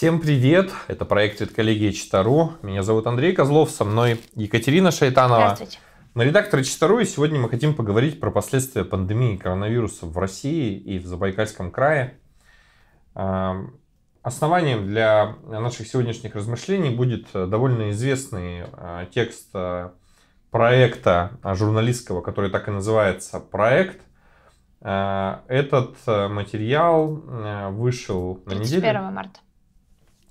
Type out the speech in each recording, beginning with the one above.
Всем привет! Это проект «Цветколлегия Читару». Меня зовут Андрей Козлов, со мной Екатерина Шайтанова. Здравствуйте. На редактора Читару и сегодня мы хотим поговорить про последствия пандемии коронавируса в России и в Забайкальском крае. А, основанием для наших сегодняшних размышлений будет довольно известный а, текст а, проекта журналистского, который так и называется «Проект». Этот материал вышел на неделю. 31 марта.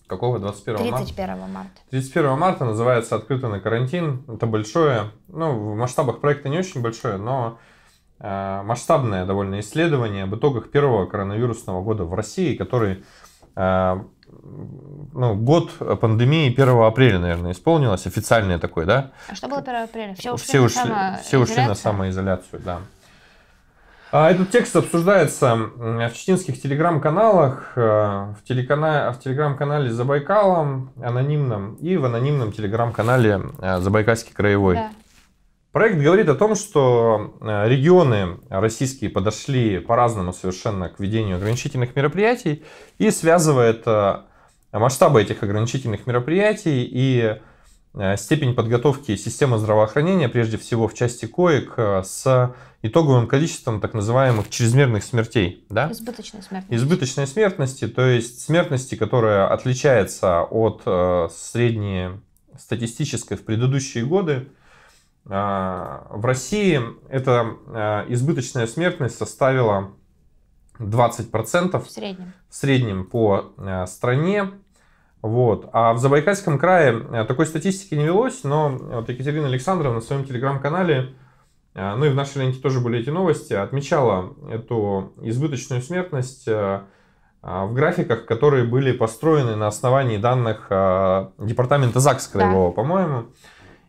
Какого 21 31 марта? 31 марта. 31 марта называется «Открыто на карантин». Это большое, ну, в масштабах проекта не очень большое, но э, масштабное довольно исследование об итогах первого коронавирусного года в России, который э, ну, год пандемии 1 апреля, наверное, исполнилось, официальное такой, да? А что было 1 апреля? Все ушли, все ушли, на, самоизоляцию? все ушли на самоизоляцию, да. А этот текст обсуждается в чеченских телеграм-каналах, э, в, телекана... в телеграм-канале «За Байкалом» анонимном и в анонимном телеграм-канале э, «Забайкальский краевой». Да. Проект говорит о том, что э, регионы российские подошли по-разному совершенно к ведению ограничительных мероприятий и связывает масштабы этих ограничительных мероприятий и степень подготовки системы здравоохранения, прежде всего в части коек, с итоговым количеством так называемых чрезмерных смертей. Да? Избыточной смертности. Избыточной смертности, то есть смертности, которая отличается от э, среднестатистической в предыдущие годы. Э, в России эта э, избыточная смертность составила 20% в среднем, в среднем по э, стране. Вот. А в Забайкальском крае э, такой статистики не велось, но э, вот Екатерина Александровна на своем телеграм-канале Э, ну и в нашей ленте тоже были эти новости, отмечала эту избыточную смертность э, э, в графиках, которые были построены на основании данных департамента ЗАГС Краевого, да. по-моему.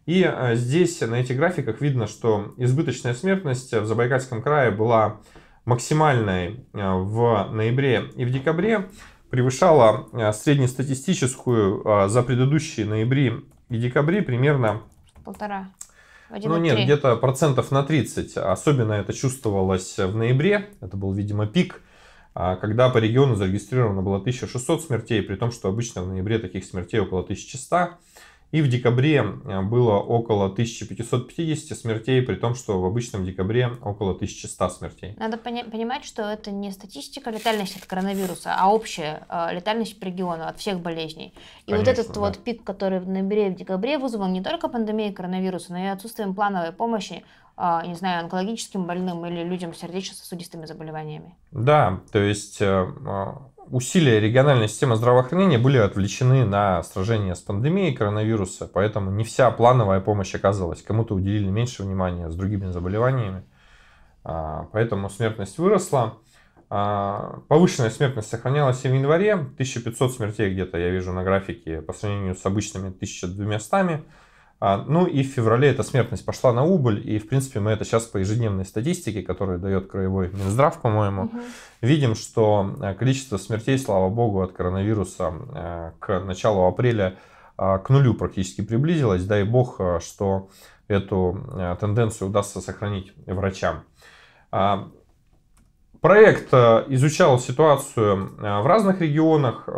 И здесь на этих графиках видно, что избыточная смертность в Забайкальском крае была максимальной в ноябре и в декабре, превышала среднестатистическую за предыдущие ноябри и декабри примерно... Полтора. 1,3. Ну нет, где-то процентов на 30. Особенно это чувствовалось в ноябре. Это был, видимо, пик а когда по региону зарегистрировано было 1600 смертей, при том, что обычно в ноябре таких смертей около 1100. И в декабре э, было около 1550 смертей, при том, что в обычном декабре около 1100 смертей. Надо пони- понимать, что это не статистика летальности от коронавируса, а общая э, летальность по региону от всех болезней. И Конечно, вот этот да. вот пик, который в ноябре и в декабре вызван не только пандемией коронавируса, но и отсутствием плановой помощи э, не знаю, онкологическим больным или людям с сердечно-сосудистыми заболеваниями. Да, то есть э, усилия региональной системы здравоохранения были отвлечены на сражение с пандемией коронавируса, поэтому не вся плановая помощь оказывалась. Кому-то уделили меньше внимания с другими заболеваниями. А, поэтому смертность выросла. А, повышенная смертность сохранялась и в январе. 1500 смертей где-то я вижу на графике по сравнению с обычными 1200. А, ну и в феврале эта смертность пошла на убыль, и в принципе мы это сейчас по ежедневной статистике, которую дает краевой Минздрав, по-моему, угу. видим, что э, количество смертей, слава богу, от коронавируса э, к началу апреля э, к нулю практически приблизилось. Дай бог, что эту тенденцию удастся сохранить врачам. А, проект изучал ситуацию в разных регионах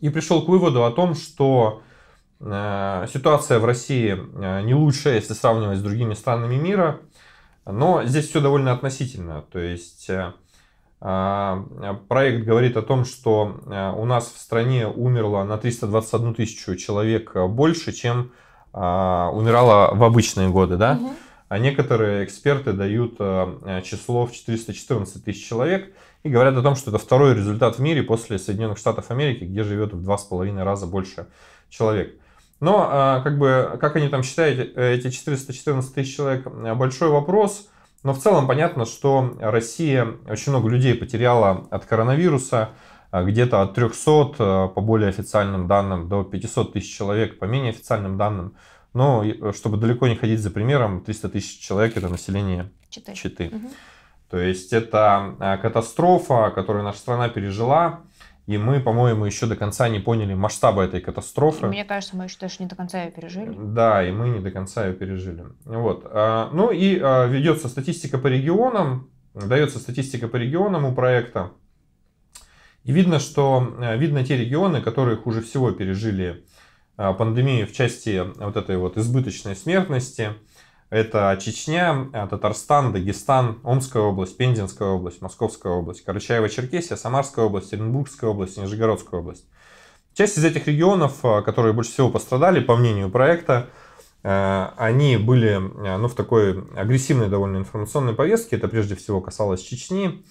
и пришел к выводу о том, что Э, ситуация в России э, не лучшая, если сравнивать с другими странами мира, но здесь все довольно относительно. То есть э, проект говорит о том, что у нас в стране умерло на 321 тысячу человек больше, чем умирало в обычные годы, да? А некоторые эксперты дают число в 414 тысяч человек и говорят о том, что это второй результат в мире после Соединенных Штатов Америки, где живет в 2,5 раза больше человек. Но а, как бы, как они там считают, э, эти 414 тысяч человек, э, большой вопрос. Но в целом понятно, что Россия очень много людей потеряла от коронавируса. А, где-то от 300, э, по более официальным данным, до 500 тысяч человек, по менее официальным данным. Но чтобы далеко не ходить за примером, 300 тысяч человек это население Читы. Читы. Угу. То есть это катастрофа, которую наша страна пережила. И мы, по-моему, еще до конца не поняли масштаба этой катастрофы. мне кажется, мы еще даже не до конца ее пережили. Да, и мы не до конца ее пережили. Вот. А, ну и а, ведется статистика по регионам, дается статистика по регионам у проекта. И видно, что а, видно те регионы, которые хуже всего пережили пандемию в части вот этой вот избыточной смертности – это Чечня, э, Татарстан, Дагестан, Омская область, Пензенская область, Московская область, Карачаево-Черкесия, Самарская область, Оренбургская область, Нижегородская область. Часть из этих регионов, э, которые больше всего пострадали, по мнению проекта, э, они были ну, в такой агрессивной довольно информационной повестке. Это прежде всего касалось Чечни,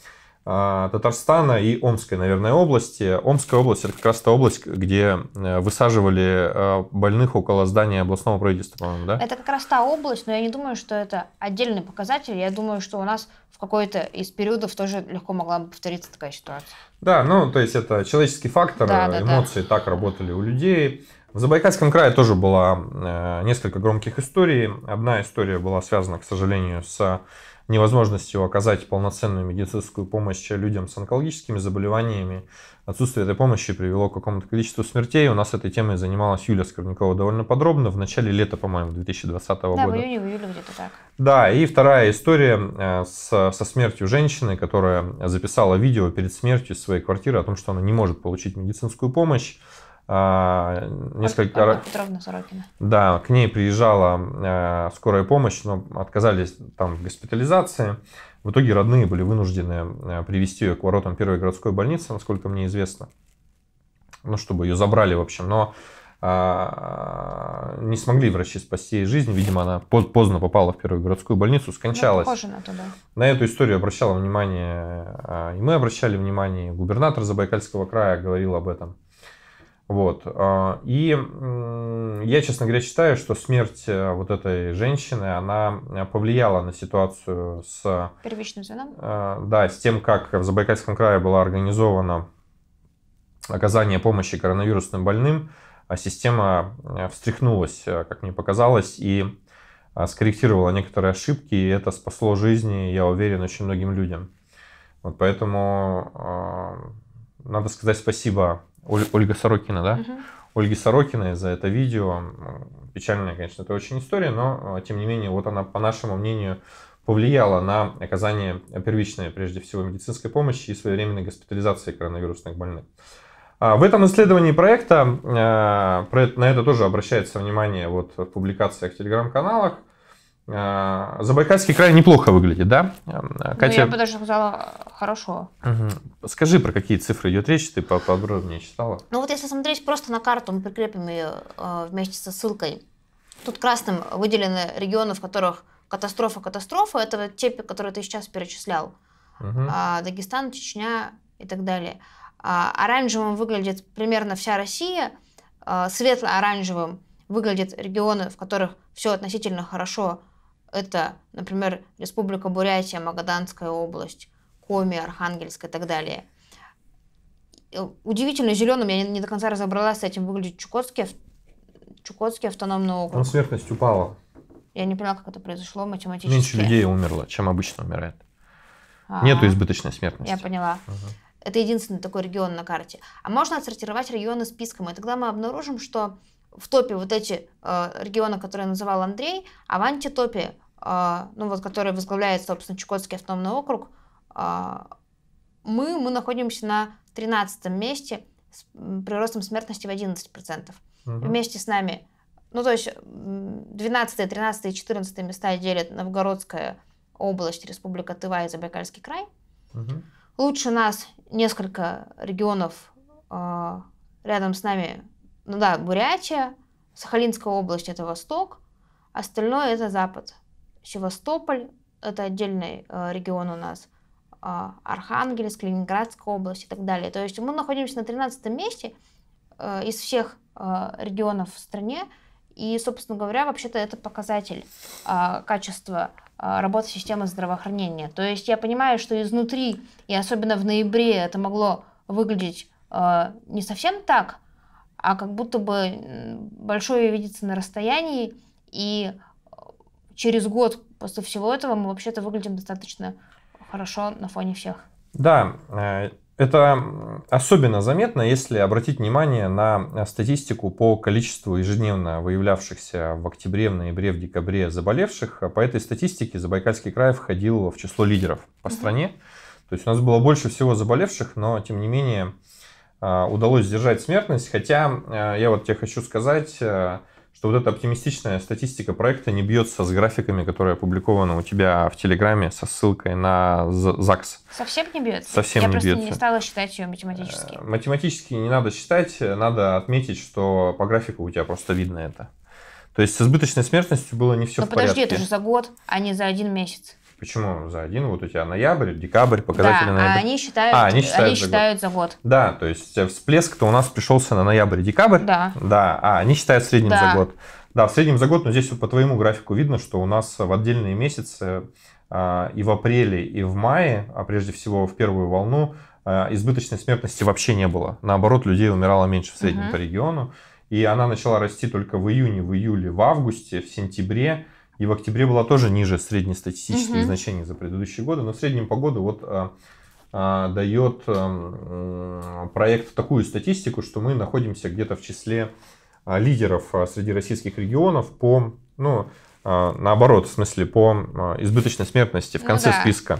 а, Татарстана и Омской, наверное, области. Омская область – это как раз та область, где э, высаживали э, больных около здания областного правительства, по-моему, да? Это как раз та область, но я не думаю, что это отдельный показатель. Я думаю, что у нас в какой-то из периодов тоже легко могла бы повториться такая ситуация. Да, ну, то есть это человеческий фактор, да, да, эмоции да. так работали у людей. В Забайкальском крае тоже было э, несколько громких историй. Одна история была связана, к сожалению, с невозможностью оказать полноценную медицинскую помощь людям с онкологическими заболеваниями, отсутствие этой помощи привело к какому-то количеству смертей. У нас этой темой занималась Юлия Скорнякова довольно подробно в начале лета, по-моему, 2020 да, года. Да, в июне, в июле где-то так. Да, и вторая история э, с, со смертью женщины, которая записала видео перед смертью из своей квартиры о том, что она не может получить медицинскую помощь. А, несколько раз... Да, к ней приезжала э, скорая помощь, но отказались там в госпитализации. В итоге родные были вынуждены э, привести ее к воротам первой городской больницы, насколько мне известно. Ну, чтобы ее забрали, в общем. Но а, не смогли врачи спасти ей жизнь. Видимо, она поздно попала в первую городскую больницу, скончалась. Ну, на, то, да. на эту историю обращала внимание, а, и мы обращали внимание, губернатор Забайкальского края говорил об этом. Вот. А, и я, честно говоря, считаю, что смерть э, вот этой женщины, она э, повлияла на ситуацию с... Первичным звеном? Э, да, с тем, как в Забайкальском крае было организовано оказание помощи коронавирусным больным, а система встряхнулась, как мне показалось, и скорректировала некоторые ошибки, и это спасло жизни, я уверен, очень многим людям. Вот поэтому надо сказать спасибо Оль, Ольга Сорокина, да? Угу. Ольги Сорокиной за это видео. Печальная, конечно, это очень история, но а, тем не менее, вот она, по нашему мнению, повлияла на оказание первичной, прежде всего, медицинской помощи и своевременной госпитализации коронавирусных больных. А, в этом исследовании проекта, а, на это тоже обращается внимание вот в публикациях в телеграм-каналах, а, Забайкальский край неплохо выглядит, да? Ну, Катя... Ну, я бы даже сказала, хорошо. Угу. Скажи, про какие цифры идет речь, ты поподробнее читала? Ну вот если смотреть просто на карту, мы прикрепим ее а, вместе со ссылкой. Тут красным выделены регионы, в которых катастрофа, катастрофа. Это вот те, которые ты сейчас перечислял. Угу. Дагестан, Чечня и так далее. Оранжевым выглядит примерно вся Россия. Светло-оранжевым выглядят регионы, в которых все относительно хорошо это, например, Республика Бурятия, Магаданская область, Коми, Архангельская и так далее. Э, удивительно зеленым, я не, не до конца разобралась с этим, выглядит Чукотский, Чукотский автономный округ. Трансмертность упала. Я не поняла, как это произошло математически. Меньше людей умерло, чем обычно умирает. А-а-а. Нету избыточной смертности. Я поняла. Угу. Это единственный такой регион на карте. А можно отсортировать регионы списком, и тогда мы обнаружим, что в топе вот эти э, регионы, которые называл Андрей, а в антитопе, э, ну вот, который возглавляет, собственно, Чукотский автономный округ, э, мы, мы находимся на 13 месте с приростом смертности в 11%. Угу. Вместе с нами, ну то есть 12, 13, 14 места делят Новгородская область, Республика Тыва и Забайкальский край. Угу. Лучше нас несколько регионов э, рядом с нами ну да, Бурятия, Сахалинская область – это восток, остальное – это запад. Севастополь – это отдельный э, регион у нас, э, Архангельск, Ленинградская область и так далее. То есть мы находимся на 13 месте э, из всех э, регионов в стране, и, собственно говоря, вообще-то это показатель э, качества э, работы системы здравоохранения. То есть я понимаю, что изнутри, и особенно в ноябре, это могло выглядеть э, не совсем так – а как будто бы большое видится на расстоянии, и э, через год после всего этого мы вообще-то выглядим достаточно хорошо на фоне всех. Да, э, это особенно заметно, если обратить внимание на э, статистику по количеству ежедневно выявлявшихся в октябре, в ноябре, в декабре заболевших. По этой статистике Забайкальский край входил в число лидеров по стране. То есть у нас было больше всего заболевших, но тем не менее а, удалось сдержать смертность, хотя а, я вот тебе хочу сказать, э, что вот эта оптимистичная статистика проекта не бьется с графиками, которые опубликованы у тебя в Телеграме со ссылкой на ЗАГС. Совсем не бьется? Совсем я не бьется. Я просто не стала считать ее математически. Э, математически не надо считать, надо отметить, что по графику у тебя просто видно это. То есть с избыточной смертностью было не все Но в подожди, порядке. подожди, это же за год, а не за один месяц. Почему за один? Вот у тебя а ноябрь, декабрь, показатели да, ноябрь. А они считают, а, они считают, они за, считают год. за год. Да, то есть э, всплеск-то у нас пришелся на ноябрь-декабрь. Да. Да, а они считают в да. за год. Да, в среднем за год, но здесь вот по твоему графику видно, что у нас в отдельные месяцы а, и в апреле, и в мае, а прежде всего в первую волну, а, избыточной смертности вообще не было. Наоборот, людей умирало меньше в среднем угу. по региону. И она начала расти только в июне, в июле, в августе, в сентябре и в октябре была тоже ниже среднестатистических угу. значений за предыдущие годы, но в среднем по году вот а, а, дает а, проект такую статистику, что мы находимся где-то в числе а, лидеров а, среди российских регионов по, ну, а, наоборот, в смысле по а, избыточной смертности в ну конце ну, да. списка.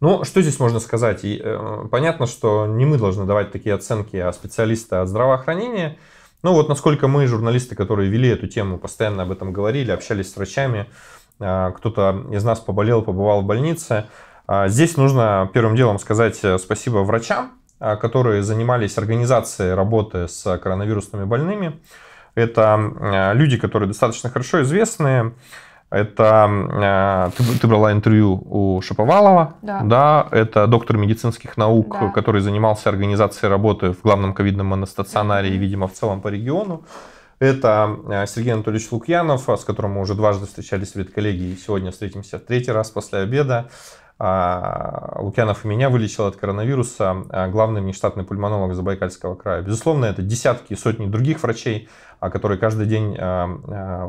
Ну, что здесь можно сказать? И, э, понятно, что не мы должны давать такие оценки, а специалисты от здравоохранения – ну вот насколько мы, журналисты, которые вели эту тему, постоянно об этом говорили, общались с врачами, а, кто-то из нас поболел, побывал в больнице. А, здесь нужно первым делом сказать э, спасибо врачам, а, которые занимались организацией работы с коронавирусными больными. Это люди, которые достаточно хорошо известные. Это э, ты, ты брала интервью у Шаповалова, да. да, это доктор медицинских наук, да. который занимался организацией работы в главном ковидном моностационаре и, видимо, в целом по региону. Это э, Сергей Анатольевич Лукьянов, э, с которым мы уже дважды встречались в редколлегии, и сегодня встретимся в третий раз после обеда. А, Лукьянов и меня вылечил от коронавируса а, главный внештатный пульмонолог Забайкальского края. Безусловно, это десятки и сотни других врачей, а, которые каждый день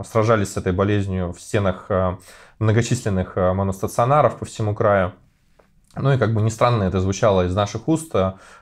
сражались с этой болезнью в стенах многочисленных моностационаров по всему краю. Ну и как бы не странно это звучало из наших уст,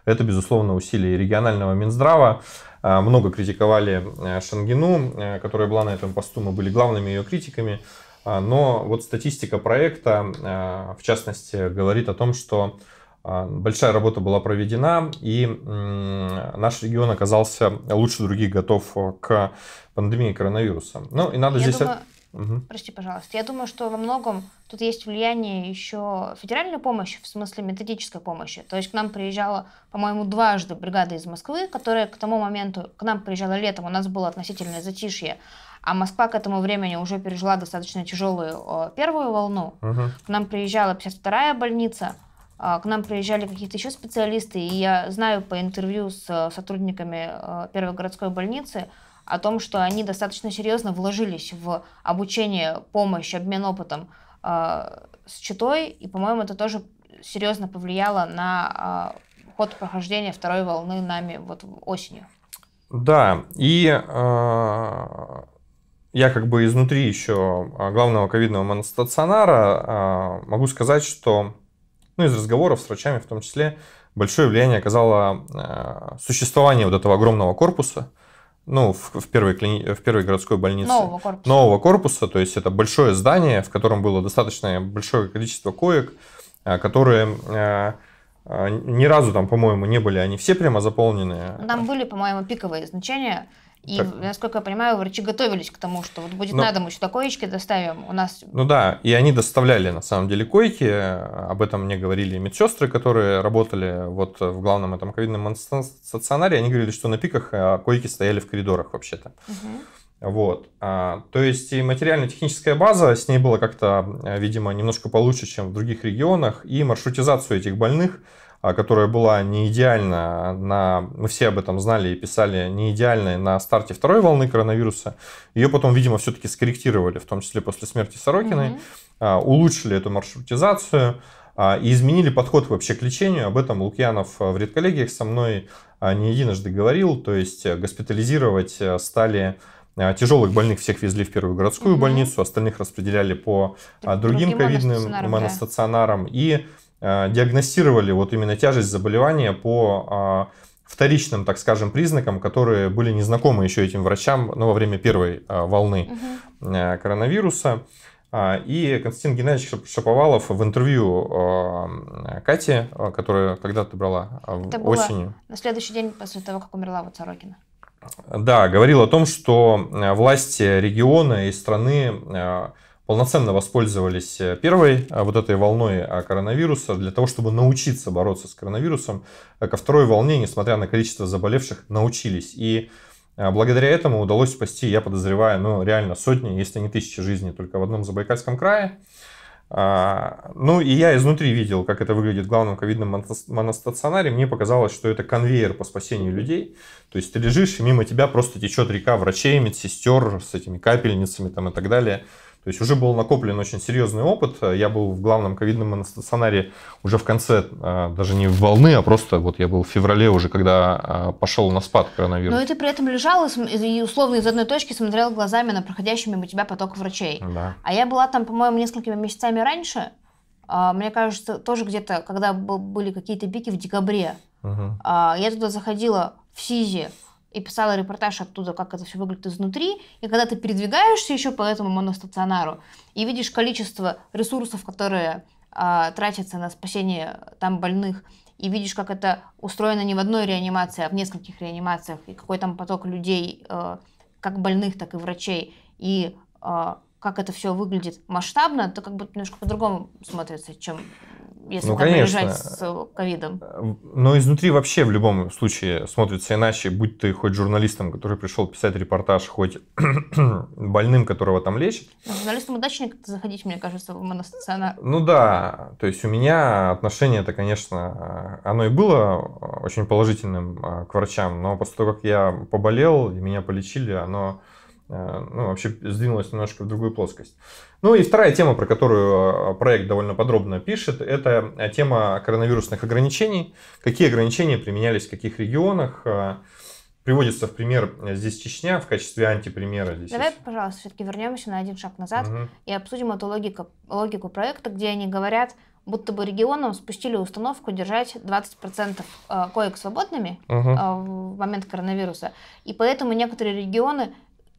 это, безусловно, усилия регионального Минздрава. Много критиковали Шангину, которая была на этом посту, мы были главными ее критиками. А, но вот статистика проекта, а, в частности, говорит о том, что а, большая работа была проведена, и наш регион оказался лучше других готов к пандемии коронавируса. Ну и надо Я здесь... Думаю... Угу. Прости, пожалуйста. Я думаю, что во многом тут есть влияние еще федеральной помощи, в смысле методической помощи. То есть к нам приезжала, по-моему, дважды бригада из Москвы, которая к тому моменту, к нам приезжала летом, у нас было относительное затишье, а Москва к этому времени уже пережила достаточно тяжелую первую волну. Угу. К нам приезжала 52-я больница, а, к нам приезжали какие-то еще специалисты, и я знаю по интервью с э, сотрудниками э, первой городской больницы о том, что они достаточно серьезно вложились в обучение, помощь, обмен опытом а, с читой, и, по-моему, это тоже серьезно повлияло на а, ход прохождения второй волны нами вот осенью. Да, и я как бы изнутри еще а, главного ковидного монстационара а, могу сказать, что ну, из разговоров с врачами в том числе большое влияние оказало а, существование вот этого огромного корпуса, ну, в, в, первой клини... в первой городской больнице нового корпуса. нового корпуса, то есть это большое здание, в котором было достаточно большое количество коек, которые ни разу там, по-моему, не были они все прямо заполнены. Там были, по-моему, пиковые значения и, так. насколько я понимаю, врачи готовились к тому, что вот будет ну, на дом еще койки доставим. У нас... Ну да, и они доставляли на самом деле койки. Об этом мне говорили медсестры, которые работали вот в главном этом ковидном стационаре. Они говорили, что на пиках а, койки стояли в коридорах вообще-то. Угу. Вот. А, то есть и материально-техническая база, с ней было как-то, видимо, немножко получше, чем в других регионах. И маршрутизацию этих больных а, которая была не идеальна, на, мы все об этом знали и писали, не идеальной на старте второй волны коронавируса, ее потом, видимо, все-таки скорректировали, в том числе после смерти Сорокиной, mm-hmm. улучшили эту маршрутизацию а, и изменили подход вообще к лечению. Об этом Лукьянов в редколлегиях со мной не единожды говорил, то есть э, госпитализировать э, стали тяжелых больных всех везли в первую городскую угу. больницу, остальных распределяли по Друг, другим ковидным моностационарам. И Э, диагностировали вот именно тяжесть заболевания по а, вторичным, так скажем, признакам, которые были незнакомы еще этим врачам ну, во время первой а, волны угу. коронавируса. А, и Константин Геннадьевич Шаповалов в интервью Кате, которая когда то брала Это осенью. Было на следующий день после того, как умерла вот Сорокина. Да, говорил о том, что э, власти региона и страны полноценно воспользовались э, первой э, вот этой волной э, коронавируса для того, чтобы научиться бороться с коронавирусом. Ко второй волне, несмотря на количество заболевших, научились. И благодаря этому удалось спасти, я подозреваю, ну реально сотни, если не тысячи жизней только в одном Забайкальском крае. А, ну и я изнутри видел, как это выглядит в главном ковидном моностационаре. Мне показалось, что это конвейер по спасению людей. То есть ты лежишь, и мимо тебя просто течет река врачей, медсестер с этими капельницами там и так далее. То есть уже был накоплен очень серьезный опыт. Я был в главном ковидном стационаре уже в конце, а, даже не в волны, а просто вот я был в феврале уже, когда а, пошел на спад коронавируса. Но и ты при этом лежал и условно из одной точки смотрел глазами на проходящий мимо тебя поток врачей. Да. А я была там, по-моему, несколькими месяцами раньше. А, мне кажется, тоже где-то, когда были какие-то пики в декабре. Угу. Я туда заходила в СИЗе, и писала репортаж оттуда, как это все выглядит изнутри. И когда ты передвигаешься еще по этому моностационару и видишь количество ресурсов, которые э, тратятся на спасение там больных, и видишь, как это устроено не в одной реанимации, а в нескольких реанимациях, и какой там поток людей, э, как больных, так и врачей, и э, как это все выглядит масштабно, то как бы немножко по-другому смотрится, чем если ну, конечно. лежать с э, ковидом. Э, но изнутри вообще в любом случае смотрится иначе, будь ты хоть журналистом, который пришел писать репортаж, хоть больным, которого там лечат. Ну, Журналистам удачнее как-то заходить, мне кажется, в моностационар. Ну да, то есть у меня отношение это, конечно, оно и было очень положительным э, к врачам, но после того, как я поболел и меня полечили, оно Э, ну, вообще сдвинулась немножко в другую плоскость. Ну и вторая тема, про которую э, проект довольно подробно пишет, это тема коронавирусных ограничений. Какие ограничения применялись в каких регионах? Э, приводится в пример здесь Чечня в качестве антипримера. Здесь Давай, есть. пожалуйста, все-таки вернемся на один шаг назад угу. и обсудим эту логику, логику проекта, где они говорят, будто бы регионам спустили установку держать 20% коек свободными угу. в момент коронавируса. И поэтому некоторые регионы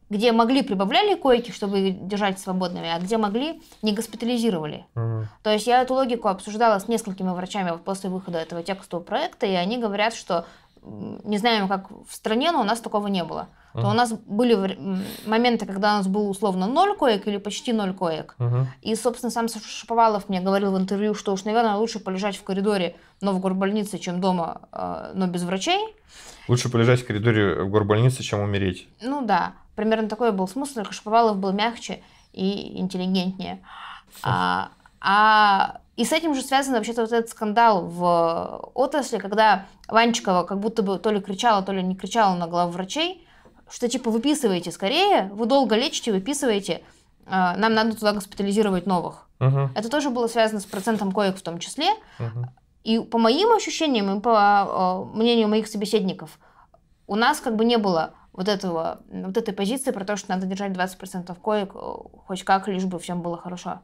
где могли, прибавляли койки, чтобы держать свободными, а где могли, не госпитализировали. Угу. То есть я эту логику обсуждала с несколькими врачами после выхода этого текстового проекта, и они говорят, что не знаем, как в стране, но у нас такого не было. Uh-huh. То у нас были моменты, когда у нас было условно ноль коек или почти ноль коек. Uh-huh. И, собственно, сам Шаповалов мне говорил в интервью, что уж, наверное, лучше полежать в коридоре но в горбольнице, чем дома, а, но без врачей. Лучше полежать в коридоре в горбольнице, чем умереть. Ну да, примерно такой был смысл, только что Шаповалов был мягче и интеллигентнее. А, а и с этим же связан вообще-то вот этот скандал в отрасли, когда Ванчикова как будто бы то ли кричала, то ли не кричала на врачей, что типа выписываете скорее, вы долго лечите, выписываете, а, нам надо туда госпитализировать новых. Угу. Это тоже было связано с процентом коек в том числе. Угу. И по моим ощущениям и по а, мнению моих собеседников, у нас как бы не было вот, этого, вот этой позиции про то, что надо держать 20% коек э, хоть как, лишь бы всем было хорошо.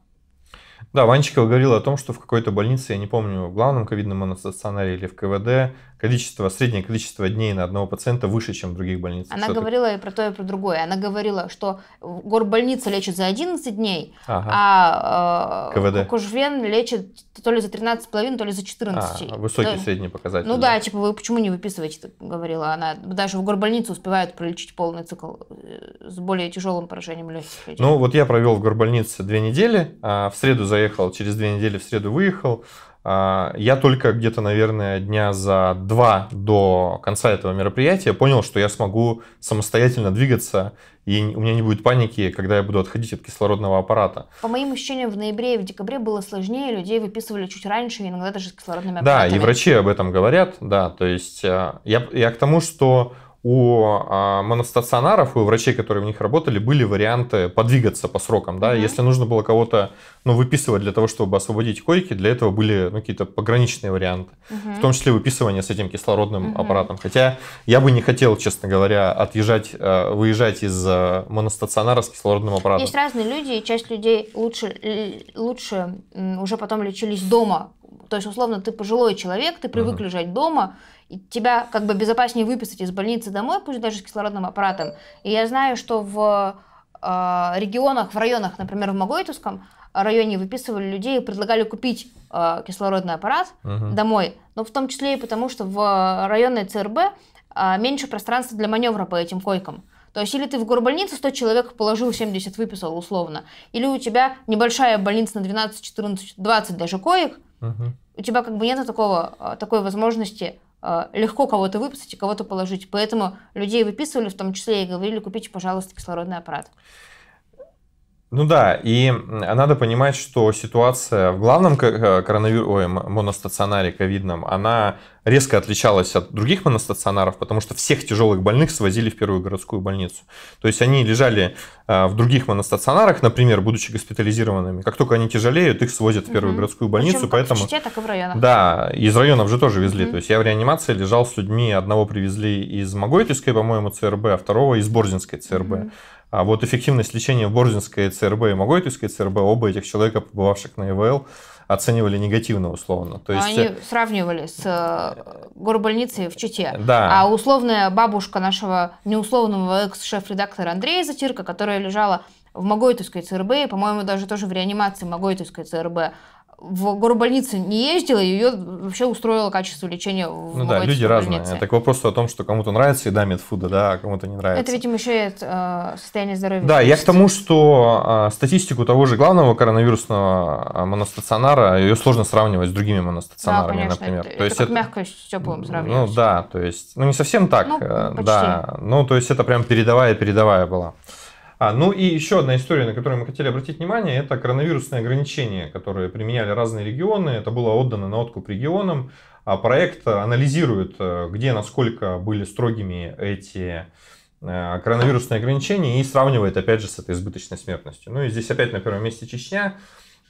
Да, Ванечка говорила о том, что в какой-то больнице, я не помню, в главном ковидном стационаре или в КВД, количество, среднее количество дней на одного пациента выше, чем в других больницах. Она Что говорила ты... и про то, и про другое. Она говорила, что горбольница лечит за 11 дней, ага. а э, КВД. Кожвен лечит то ли за 13,5, то ли за 14. А, высокий да. средний показатель. Ну да. типа вы почему не выписываете, говорила она. Даже в горбольнице успевают пролечить полный цикл э, с более тяжелым поражением легких Ну вот я провел в горбольнице две недели, а в среду заехал, через две недели в среду выехал. А, я только где-то, наверное, дня за два до конца этого мероприятия понял, что я смогу самостоятельно двигаться, и у меня не будет паники, когда я буду отходить от кислородного аппарата. По моим ощущениям, в ноябре и в декабре было сложнее, людей выписывали чуть раньше, иногда даже с кислородными аппаратами. Да, и врачи об этом говорят, да, то есть э, я, я к тому, что у а, моностационаров, у врачей, которые в них работали, были варианты подвигаться по срокам. Да? mm Если нужно было кого-то ну, выписывать для того, чтобы освободить койки, для этого были ну, какие-то пограничные варианты, mm в том числе выписывание с этим кислородным mm аппаратом. Хотя я бы не хотел, честно говоря, отъезжать, э, выезжать из э, моностационара с кислородным аппаратом. Есть разные люди, и часть людей лучше, лучше уже потом лечились дома. То есть, условно, ты пожилой человек, ты привык mm лежать дома, и тебя как бы безопаснее выписать из больницы домой, пусть даже с кислородным аппаратом. И я знаю, что в э, регионах, в районах, например, в Магойтовском районе выписывали людей и предлагали купить э, кислородный аппарат угу. домой, но в том числе и потому, что в а, районной ЦРБ э, меньше пространства для маневра по этим койкам. То есть или ты в горбольнице 100 человек положил, 70 выписал условно, или у тебя небольшая больница на 12, 14, 20 даже коек, угу. у тебя как бы нет такого, такой возможности а, легко кого-то выпустить и кого-то положить. Поэтому людей выписывали, в том числе и говорили, купите, пожалуйста, кислородный аппарат. Ну да, и надо понимать, что ситуация в главном э, коронавирусе, ой, моностационаре ковидном, она резко отличалась от других моностационаров, потому что всех тяжелых больных свозили в первую городскую больницу. То есть они лежали а, в других моностационарах, например, будучи госпитализированными. Как только они тяжелеют, их свозят в первую угу. городскую больницу, Причем поэтому. Как в Чите, так и в районах. Да, из районов же тоже везли. Угу. То есть я в реанимации лежал с людьми, одного привезли из Могойтовской, по-моему, ЦРБ, а второго из Борзинской ЦРБ. Угу. А вот эффективность лечения в Борзинской ЦРБ и Могойтовской ЦРБ, оба этих человека, побывавших на ИВЛ, оценивали негативно условно. То есть... Они э, сравнивали с э, горбольницей в Чите. Да. А условная бабушка нашего неусловного экс-шеф-редактора Андрея Затирка, которая лежала в Магойтовской ЦРБ, и, по-моему, даже тоже в реанимации Магойтовской ЦРБ, в горбольнице не ездила, ее вообще устроило качество лечения в Ну да, люди разные. Это к вопросу о том, что кому-то нравится еда медфуда, да, а кому-то не нравится. Это, видимо, еще и э, состояние здоровья. Да, я к тому, что э, статистику того же главного коронавирусного э, моностационара, ее сложно сравнивать с другими моностационарами, да, например. Это, то это есть как это мягко с теплым ну сравнивать. Ну да, то есть, ну не совсем так, ну, э, почти. да. Ну, то есть это прям передовая-передовая была. А, ну и еще одна история, на которую мы хотели обратить внимание, это коронавирусные ограничения, которые применяли разные регионы. Это было отдано на откуп регионам. А проект э, анализирует, э, где, насколько были строгими эти э, коронавирусные ограничения и сравнивает, опять же, с этой избыточной смертностью. Ну и здесь опять на первом месте Чечня.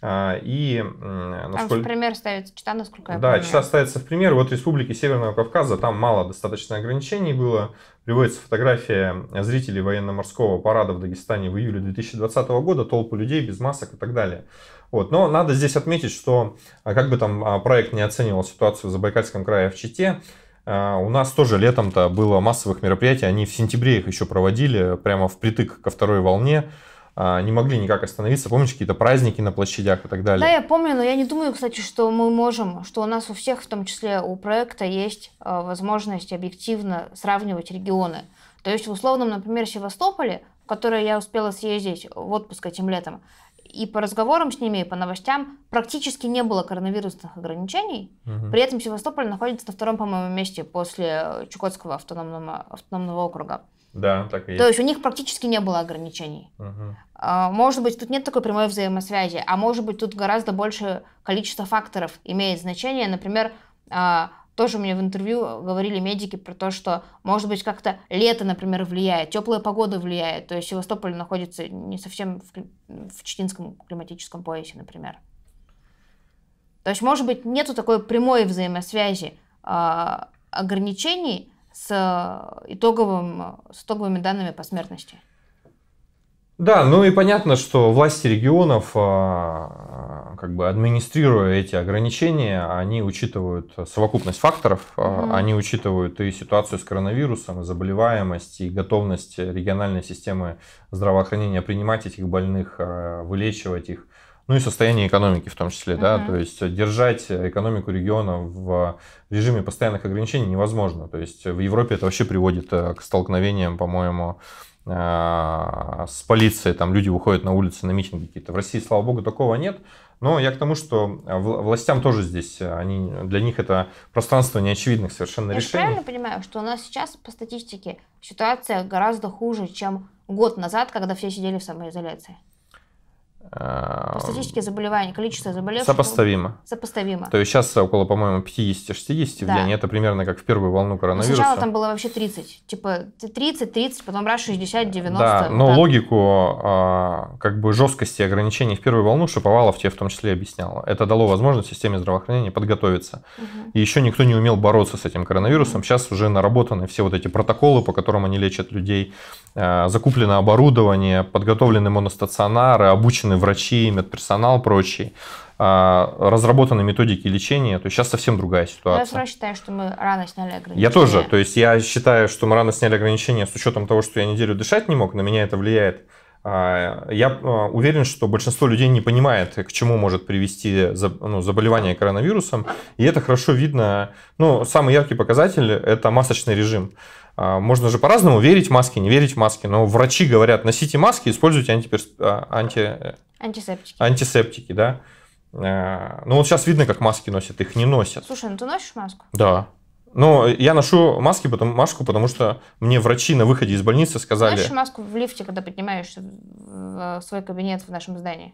А, и насколько... Там в пример ставится Чита, насколько я да, понимаю. Да, Чита ставится в пример. Вот в Республике Северного Кавказа, там мало достаточно ограничений было. Приводится фотография зрителей военно-морского парада в Дагестане в июле 2020 года, толпы людей без масок и так далее. Вот. Но надо здесь отметить, что а, как бы там а, проект не оценивал ситуацию в Забайкальском крае в Чите, а, у нас тоже летом-то было массовых мероприятий, они в сентябре их еще проводили, прямо впритык ко второй волне. А, не могли никак остановиться. Помнишь, какие-то праздники на площадях и так далее? Да, я помню, но я не думаю, кстати, что мы можем, что у нас у всех, в том числе у проекта, есть а, возможность объективно сравнивать регионы. То есть в условном, например, Севастополе, в которое я успела съездить в отпуск этим летом, и по разговорам с ними, и по новостям практически не было коронавирусных ограничений. Угу. При этом Севастополь находится на втором, по-моему, месте после Чукотского автономного, автономного округа. Да, так и есть. То есть у них практически не было ограничений. Угу. Может быть, тут нет такой прямой взаимосвязи, а может быть, тут гораздо больше количество факторов имеет значение. Например, а, тоже мне в интервью говорили медики про то, что, может быть, как-то лето, например, влияет, теплая погода влияет. То есть Севастополь находится не совсем в, в Читинском климатическом поясе, например. То есть, может быть, нету такой прямой взаимосвязи э, ограничений, с, э, итоговым, э, с итоговыми данными по смертности. Да, ну и понятно, что власти регионов, а, как бы администрируя эти ограничения, они учитывают совокупность факторов, угу. они учитывают и ситуацию с коронавирусом, и заболеваемость, и готовность региональной системы здравоохранения принимать этих больных, а, вылечивать их ну и состояние экономики в том числе, uh-huh. да, то есть держать экономику региона в режиме постоянных ограничений невозможно, то есть в Европе это вообще приводит э, к столкновениям, по-моему, э, с полицией, там люди выходят на улицы на митинги какие-то. В России, слава богу, такого нет, но я к тому, что властям тоже здесь, э, они, для них это пространство неочевидных совершенно я решений. Я правильно понимаю, что у нас сейчас по статистике ситуация гораздо хуже, чем год назад, когда все сидели в самоизоляции? Э, Статистические заболеваний, количество заболевших. Сопоставимо. Сопоставимо. То есть сейчас около, по-моему, 50-60 да. в день. Это примерно как в первую волну коронавируса. Но сначала там было вообще 30. Типа 30, 30, потом раз 60, 90. Да, но да. логику а, как бы жесткости ограничений в первую волну Шаповалов тебе в том числе объясняла. Это дало возможность системе здравоохранения подготовиться. Угу. И еще никто не умел бороться с этим коронавирусом. Сейчас уже наработаны все вот эти протоколы, по которым они лечат людей. Э, закуплено оборудование, подготовлены моностационары, обучены врачи, медперсонал, прочий э, разработаны методики лечения, то есть сейчас совсем другая ну, ситуация. Я считаю, что мы рано сняли ограничения. Я тоже, то есть я считаю, что мы рано сняли ограничения с учетом того, что я неделю дышать не мог, на меня это влияет. Э, я уверен, что большинство людей не понимает, к чему может привести ну, заболевание коронавирусом, и это хорошо видно. Ну, самый яркий показатель – это масочный режим. А, можно же по-разному верить маске, не верить маске, но врачи говорят, носите маски, используйте антиперс... А, анти... антисептики. антисептики, да. А, ну вот сейчас видно, как маски носят, их не носят. Слушай, ну ты носишь маску? Да. Ну, я ношу маски, потому, маску, потому что мне врачи на выходе из больницы сказали... Носишь маску в лифте, когда поднимаешь в свой кабинет в нашем здании?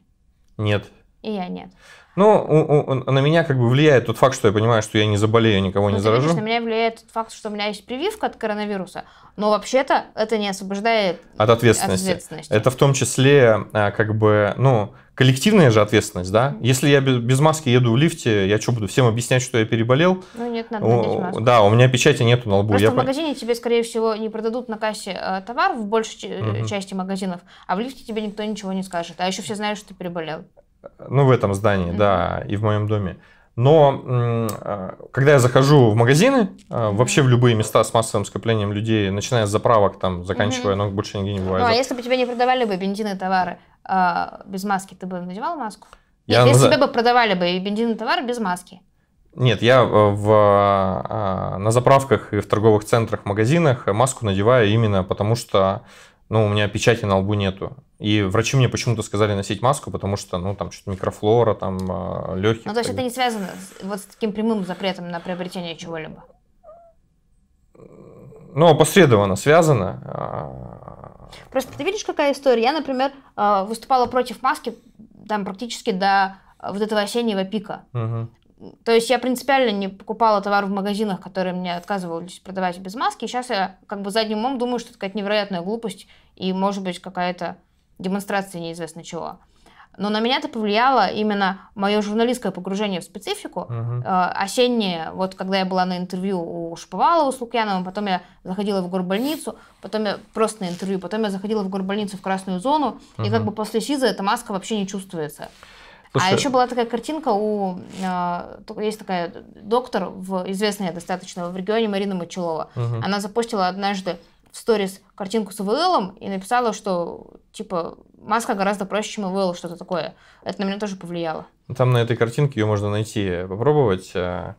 Нет. И я нет. Ну, у, у, на меня как бы влияет тот факт, что я понимаю, что я не заболею, никого ну, не заражу. Конечно, на меня влияет тот факт, что у меня есть прививка от коронавируса, но вообще-то это не освобождает от ответственности. От ответственности. Это в том числе а, как бы, ну, коллективная же ответственность, да? Если я без маски еду в лифте, я что буду всем объяснять, что я переболел? Ну нет, надо надеть маску. Да, у меня печати нету на лбу. Просто я в магазине пон... тебе, скорее всего, не продадут на кассе а, товар в большей угу. части магазинов, а в лифте тебе никто ничего не скажет. А еще все знают, что ты переболел. Ну, в этом здании, mm-hmm. да, и в моем доме. Но а, когда я захожу в магазины, а, вообще в любые места с массовым скоплением людей, начиная с заправок, там, заканчивая, угу. но больше нигде не бывает. Ну, а если бы тебе не продавали бы бензин и товары а, без маски, ты бы надевал маску? Я Нет, если тебе бы продавали бы и бензин и товары без маски? Нет, я э, в, на заправках и в торговых центрах, магазинах маску надеваю именно потому, что ну, у меня печати на лбу нету. И врачи мне почему-то сказали носить маску, потому что, ну, там что-то микрофлора, там а, легкие. Ну, то есть это не связано вот с таким прямым запретом на приобретение чего-либо? Ну, опосредованно связано. А. Просто ты видишь, какая история? Я, например, а, выступала против маски там практически до вот этого осеннего пика. Угу то есть я принципиально не покупала товар в магазинах, которые мне отказывались продавать без маски. И сейчас я как бы задним умом думаю, что это какая-то невероятная глупость и, может быть, какая-то демонстрация неизвестно чего. Но на меня это повлияло именно мое журналистское погружение в специфику. Uh-huh. Э, осеннее, вот когда я была на интервью у Шповалова с Лукьяновым, потом я заходила в горбольницу, потом я просто на интервью, потом я заходила в горбольницу в Красную зону, uh-huh. и как бы после СИЗа эта маска вообще не чувствуется. Потому а еще была такая картинка у... А, есть такая доктор, в, известная достаточно в регионе Марина Мочелова. Угу. Она запустила однажды в сторис картинку с ВЛом и написала, что, типа, маска гораздо проще, чем ВЛ, что-то такое. Это на меня тоже повлияло. Там на этой картинке ее можно найти, э, попробовать. Э,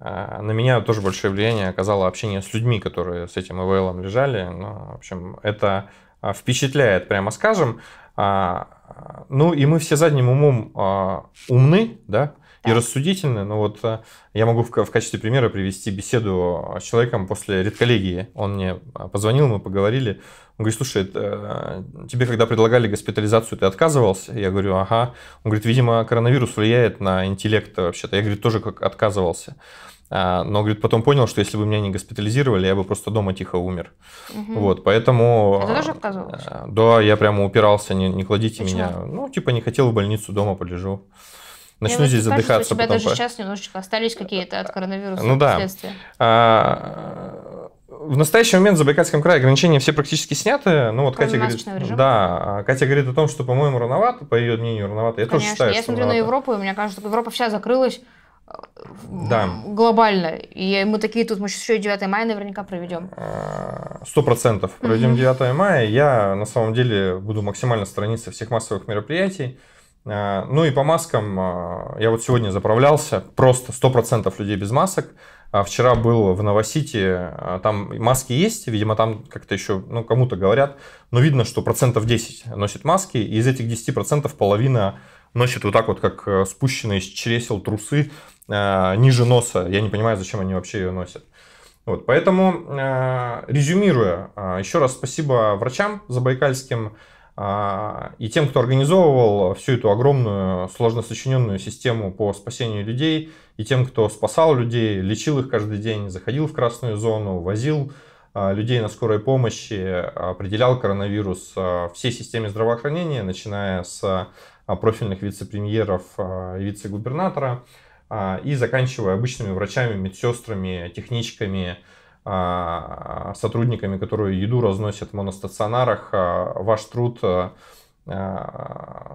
э, на меня тоже большое влияние оказало общение с людьми, которые с этим ИВЛом лежали. Но ну, в общем, это а, впечатляет, прямо скажем. А, ну и мы все задним умом а, умны, да, и рассудительны. Но ну, вот я могу в, качестве примера привести беседу с человеком после редколлегии. Он мне позвонил, мы поговорили. Он говорит, слушай, тебе когда предлагали госпитализацию, ты отказывался? Я говорю, ага. Он говорит, видимо, коронавирус влияет на интеллект вообще-то. Я, говорю, тоже как отказывался. А, но, говорит, потом понял, что если бы меня не госпитализировали, я бы просто дома тихо умер. Угу. Вот, поэтому... Это а, тоже отказывалась? А, да, я прямо упирался, не, не кладите Почему? меня. Ну, типа, не хотел в больницу, дома полежу. Начну Мне здесь кажется, задыхаться. у тебя потом... даже сейчас немножечко остались какие-то от коронавируса ну, последствия. Да. А, в настоящий момент в Забайкальском крае ограничения все практически сняты. Ну вот Кроме Катя говорит, режим. да, Катя говорит о том, что, по-моему, рановато, по ее мнению, рановато. Я Конечно, тоже считаю, я что смотрю рановато. на Европу, и мне кажется, что Европа вся закрылась да. глобально. И мы такие, тут мы сейчас еще и 9 мая наверняка проведем. Сто процентов проведем 9 мая. Я на самом деле буду максимально сторониться всех массовых мероприятий. А, ну и по маскам, а, я вот сегодня заправлялся, просто сто процентов людей без масок. А вчера был в Новосити, там маски есть, видимо, там как-то еще, ну, кому-то говорят, но видно, что процентов 10 носят маски, и из этих 10% половина носит вот так вот, как э, спущенные с чресел трусы, а, ниже носа. Я не понимаю, зачем они вообще ее носят. Вот, поэтому, а, резюмируя, а, еще раз спасибо врачам забайкальским э, и тем, кто организовывал всю эту огромную, сложно сочиненную систему по спасению людей, и тем, кто спасал людей, лечил их каждый день, заходил в красную зону, возил людей на скорой помощи, определял коронавирус всей системе здравоохранения, начиная с профильных вице-премьеров и вице-губернатора. А, и заканчивая обычными врачами, медсестрами, техничками, а, сотрудниками, которые еду разносят в моностационарах. А, ваш труд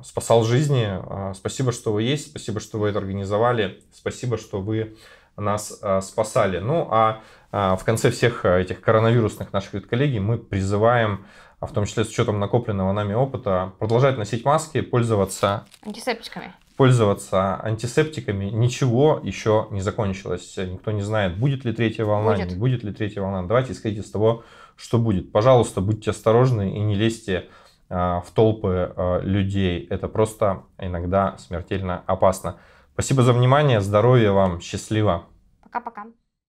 спасал жизни. Спасибо, что вы есть, спасибо, что вы это организовали, спасибо, что вы нас спасали. Ну а в конце всех этих коронавирусных наших коллеги мы призываем в том числе с учетом накопленного нами опыта, продолжать носить маски, пользоваться антисептиками пользоваться антисептиками, ничего еще не закончилось. Никто не знает, будет ли третья волна, будет. не будет ли третья волна. Давайте исходить из того, что будет. Пожалуйста, будьте осторожны и не лезьте а, в толпы а, людей. Это просто иногда смертельно опасно. Спасибо за внимание, здоровья вам, счастливо. Пока-пока.